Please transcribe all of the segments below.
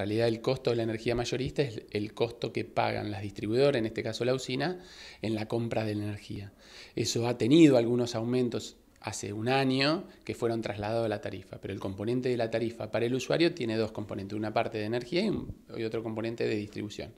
En realidad el costo de la energía mayorista es el costo que pagan las distribuidoras, en este caso la usina, en la compra de la energía. Eso ha tenido algunos aumentos hace un año que fueron trasladados a la tarifa, pero el componente de la tarifa para el usuario tiene dos componentes, una parte de energía y, otro componente de distribución,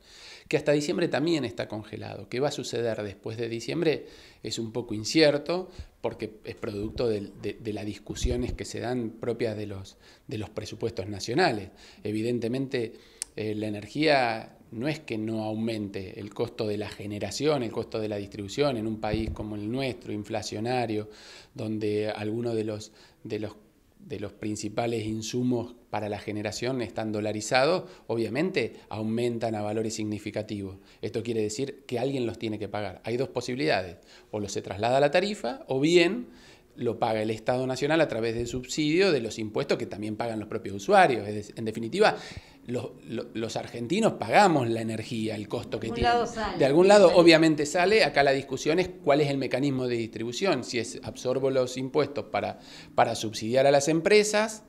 que hasta diciembre también está congelado. ¿Qué va a suceder después de diciembre? Es un poco incierto porque es producto de, las discusiones que se dan propias de los, de los presupuestos nacionales. Evidentemente, eh, la energía no es que no aumente el costo de la generación, el costo de la distribución en un país como el nuestro, inflacionario, donde algunos de los, de los, de los principales insumos para la generación están dolarizados, obviamente aumentan a valores significativos. Esto quiere decir que alguien los tiene que pagar. Hay dos posibilidades, o los se traslada a la tarifa, o bien lo paga el Estado Nacional a través del subsidio de los impuestos que también pagan los propios usuarios. en definitiva, los, argentinos pagamos la energía, el costo que tiene. De algún lado sale. obviamente sale, acá la discusión es cuál es el mecanismo de distribución, si es absorbo los impuestos para, para subsidiar a las empresas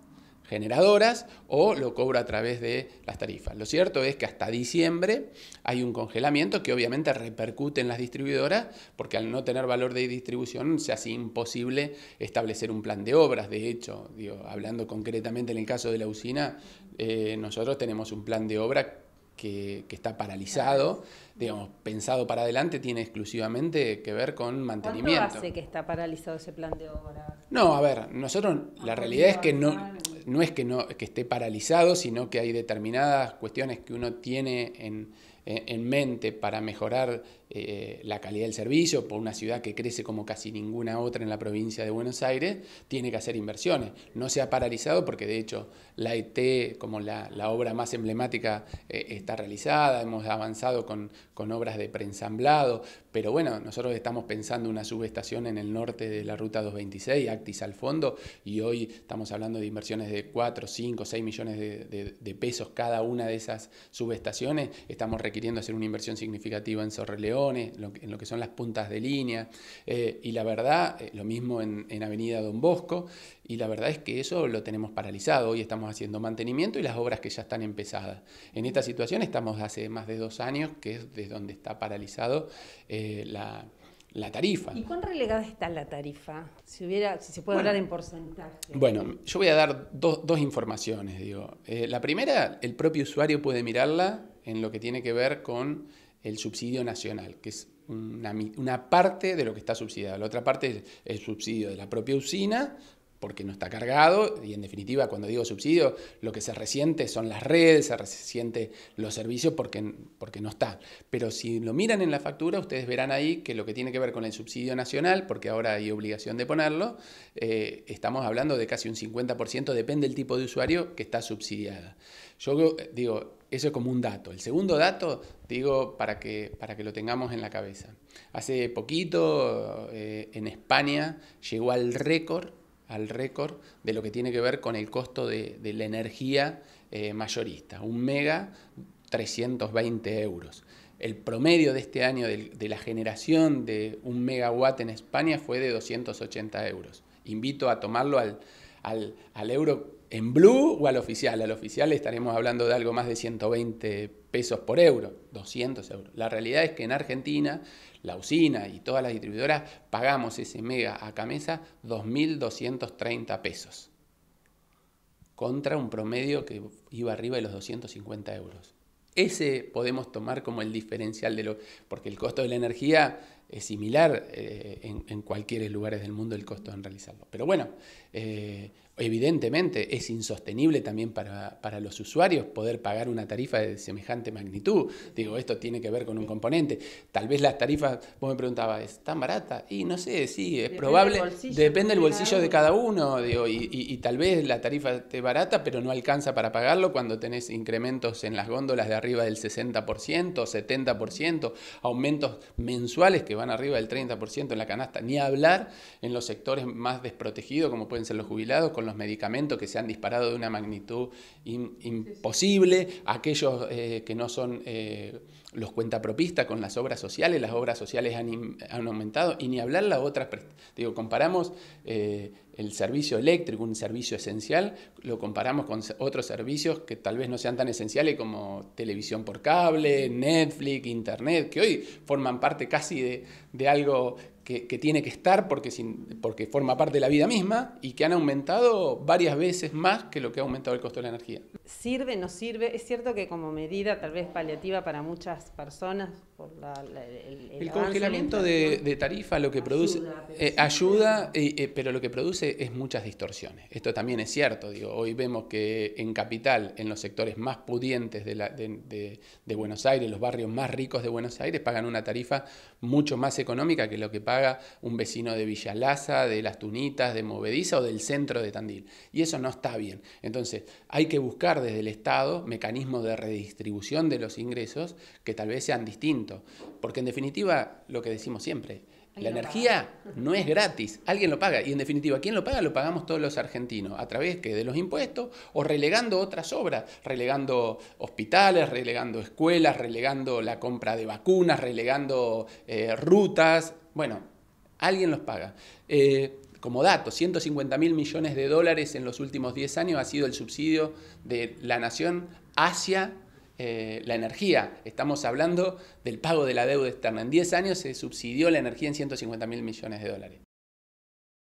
generadoras o lo cobra a través de las tarifas. Lo cierto es que hasta diciembre hay un congelamiento que obviamente repercute en las distribuidoras porque al no tener valor de distribución se hace imposible establecer un plan de obras. De hecho, hablando concretamente en el caso de la usina, eh, nosotros tenemos un plan de obra que, está paralizado, digamos, pensado para adelante, tiene exclusivamente que ver con mantenimiento. hace que está paralizado ese plan de obra? No, a ver, nosotros, ah, la realidad es que no, no es que, no, que esté paralizado, sino que hay determinadas cuestiones que uno tiene en eh, en mente para mejorar eh, la calidad del servicio por una ciudad que crece como casi ninguna otra en la provincia de Buenos Aires, tiene que hacer inversiones. No se ha paralizado porque de hecho la ET como la, obra más emblemática eh, está realizada, hemos avanzado con, obras de preensamblado, pero bueno, nosotros estamos pensando una subestación en el norte de la Ruta 226, Actis al fondo, y hoy estamos hablando de inversiones de 4, 5, 6 millones de, pesos cada una de esas subestaciones. Estamos requiriendo hacer una inversión significativa en Sorreleones, en lo que son las puntas de línea, eh, y la verdad, eh, lo mismo en, Avenida Don Bosco, y la verdad es que eso lo tenemos paralizado, hoy estamos haciendo mantenimiento y las obras que ya están empezadas. En esta situación estamos hace más de dos años, que es desde donde está paralizado eh, la tarifa. ¿Y cuán relegada está la tarifa? Si, se puede hablar en porcentaje. Bueno, yo voy a dar dos, informaciones. Digo. la primera, el propio usuario puede mirarla en lo que tiene que ver con el subsidio nacional, que es una, una, parte de lo que está subsidiado. La otra parte es el subsidio de la propia usina porque no está cargado y en definitiva cuando digo subsidio lo que se resiente son las redes, se resiente los servicios porque, porque no está. Pero si lo miran en la factura ustedes verán ahí que lo que tiene que ver con el subsidio nacional, porque ahora hay obligación de ponerlo, eh, estamos hablando de casi un 50%, depende del tipo de usuario que está subsidiada. Yo eh, digo, eso es como un dato. El segundo dato, digo, para que, para que lo tengamos en la cabeza. Hace poquito eh, en España llegó al récord al récord de lo que tiene que ver con el costo de, la energía eh, mayorista. Un mega, 320 euros. El promedio de este año de, la generación de un megawatt en España fue de 280 euros. Invito a tomarlo al euro en blue o al oficial. Al oficial estaremos hablando de algo más de 120 pesos por euro, 200 euros. La realidad es que en Argentina, la usina y todas las distribuidoras pagamos ese mega a camisa 2.230 pesos contra un promedio que iba arriba de los 250 euros. Ese podemos tomar como el diferencial de lo, porque el costo de la energía es similar eh, en, cualquier lugar del mundo el costo en realizarlo. Pero bueno, eh, Evidentemente es insostenible también para, para, los usuarios poder pagar una tarifa de semejante magnitud. Digo, esto tiene que ver con un componente. Tal vez las tarifas, vos me preguntabas, ¿es tan barata? Y no sé, sí, es probable. depende del bolsillo de cada uno. Digo, y, y, tal vez la tarifa esté barata, pero no alcanza para pagarlo cuando tenés incrementos en las góndolas de arriba del 60%, 70%, aumentos mensuales que van arriba del 30% en la canasta. Ni hablar en los sectores más desprotegidos, como pueden ser los jubilados, los medicamentos que se han disparado de una magnitud imposible, aquellos eh, que no son eh, los cuentapropistas con las obras sociales, las obras sociales han, aumentado, y ni hablar las otras, digo, comparamos eh, el servicio eléctrico, un servicio esencial, lo comparamos con otros servicios que tal vez no sean tan esenciales como televisión por cable, Netflix, Internet, que hoy forman parte casi de, algo que, tiene que estar porque, sin, porque forma parte de la vida misma y que han aumentado varias veces más que lo que ha aumentado el costo de la energía. ¿Sirve, no sirve? Es cierto que como medida tal vez paliativa para muchas personas por el, congelamiento de, tarifa lo que produce eh, ayuda, eh, eh, pero, lo que produce es muchas distorsiones. Esto también es cierto. hoy vemos que en capital, en los sectores más pudientes de, de Buenos Aires, los barrios más ricos de Buenos Aires, pagan una tarifa mucho más económica que lo que paga un vecino de Villalaza, de Las Tunitas, de Movediza o del centro de Tandil. Y eso no está bien. Entonces, hay que buscar desde el Estado mecanismos de redistribución de los ingresos que tal vez sean distintos. Porque en definitiva, lo que decimos siempre, la energía no es gratis, alguien lo paga. Y en definitiva, ¿quién lo paga? Lo pagamos todos los argentinos, a través que de los impuestos o relegando otras obras, relegando hospitales, relegando escuelas, relegando la compra de vacunas, relegando eh, rutas. Bueno, alguien los paga. Eh, como dato, 150 mil millones de dólares en los últimos 10 años ha sido el subsidio de la nación hacia eh, la energía. Estamos hablando del pago de la deuda externa. En 10 años se subsidió la energía en 150 mil millones de dólares.